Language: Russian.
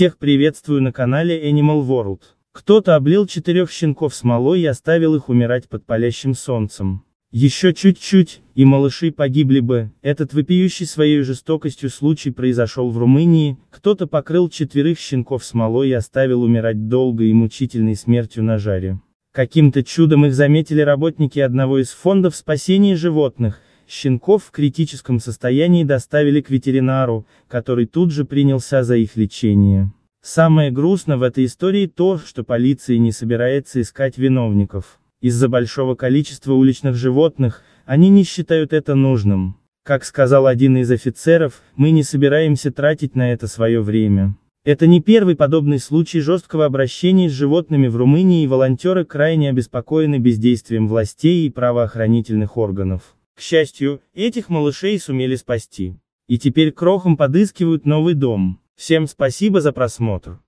Всех приветствую на канале Animal World. Кто-то облил четырех щенков смолой и оставил их умирать под палящим солнцем. Еще чуть-чуть, и малыши погибли бы, этот вопиющий своей жестокостью случай произошел в Румынии, кто-то покрыл четверых щенков смолой и оставил умирать долгой и мучительной смертью на жаре. Каким-то чудом их заметили работники одного из фондов спасения животных, Щенков в критическом состоянии доставили к ветеринару, который тут же принялся за их лечение. Самое грустное в этой истории то, что полиция не собирается искать виновников. Из-за большого количества уличных животных, они не считают это нужным. Как сказал один из офицеров, мы не собираемся тратить на это свое время. Это не первый подобный случай жесткого обращения с животными в Румынии и волонтеры крайне обеспокоены бездействием властей и правоохранительных органов. К счастью, этих малышей сумели спасти. И теперь крохом подыскивают новый дом. Всем спасибо за просмотр.